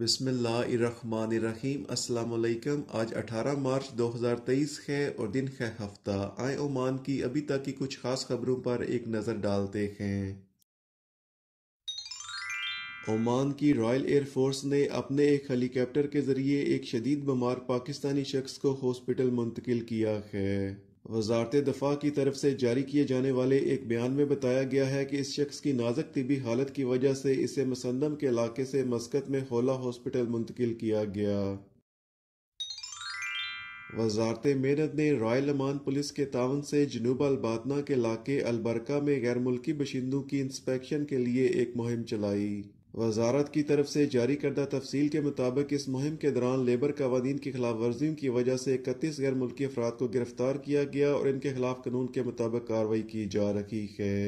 बिसमीम असलकम आज 18 मार्च 2023 है और दिन है हफ्ता आए ओमान की अभी तक की कुछ खास खबरों पर एक नज़र डालते हैं ओमान की रॉयल एयरफोर्स ने अपने एक हेलीकॉप्टर के जरिए एक शदीद बीमार पाकिस्तानी शख्स को हॉस्पिटल मुंतकिल किया है वजारत दफा की तरफ से जारी किए जाने वाले एक बयान में बताया गया है कि इस शख्स की नाजक तिबी हालत की वजह से इसे मसंदम के इलाके से मस्कत में होला हॉस्पिटल मुंतकिल किया गया वजारत मेहनत ने रॉयल अमान पुलिस के तावन से जनूब अलबातना के इलाके अलबरका में गैर मुल्की बशिंदों की इंस्पेक्शन के लिए एक मुहिम चलाई वजारत की तरफ से जारी करदा तफसील के मुताबिक इस मुहिम के दौरान लेबर कवानीन की खिलाफ वर्जियों की वजह से इकतीस गैर मुल्की अफराद को गिरफ्तार किया गया और इनके खिलाफ कानून के मुताबिक कार्रवाई की जा रही है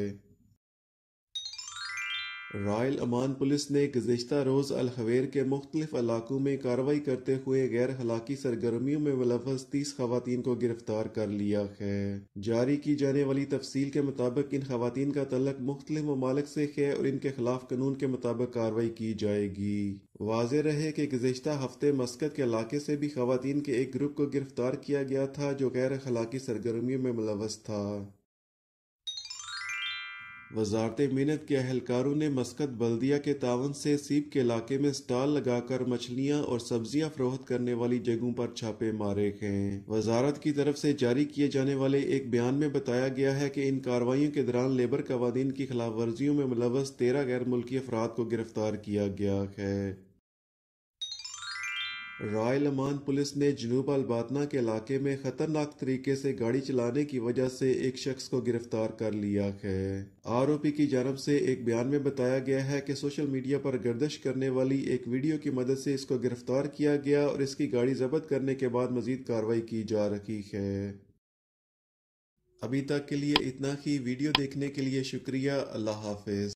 रॉयल अमान पुलिस ने गुजशत रोज़ अलखवेर के मुख्तलिफ इलाकों में कार्रवाई करते हुए गैर हलाकी सरगर्मियों में मुलवस तीस खातन को गिरफ्तार कर लिया है जारी की जाने वाली तफसील के मुताबिक इन खातन का तलक मुख्तलिफ ममालिक से है और इनके खिलाफ कानून के मुताबिक कार्रवाई की जाएगी वाज रहे की गुजशत हफ्ते मस्कत के इलाके से भी खातन के एक ग्रुप को गिरफ्तार किया गया था जो गैर हलाकी सरगर्मियों में मुलवस था वजारत मिनत के अहलकारों ने मस्कत बल्दिया के तावन से सीप के इलाके में स्टाल लगाकर मछलियां और सब्जियां फरोहत करने वाली जगहों पर छापे मारे गए वजारत की तरफ से जारी किए जाने वाले एक बयान में बताया गया है कि इन कार्रवाई के दौरान लेबर कवादीन की खिलाफ वर्जियों में मुलवस तेरह गैर मुल्की अफराद को गिरफ्तार किया गया है रॉयल अमान पुलिस ने जनूब अलबातना के इलाके में खतरनाक तरीके से गाड़ी चलाने की वजह से एक शख्स को गिरफ्तार कर लिया है आरोपी की जानब से एक बयान में बताया गया है कि सोशल मीडिया पर गर्दश करने वाली एक वीडियो की मदद से इसको गिरफ्तार किया गया और इसकी गाड़ी जब्त करने के बाद मजीद कार्रवाई की जा रही है अभी तक के लिए इतना ही वीडियो देखने के लिए शुक्रिया अल्लाह हाफिज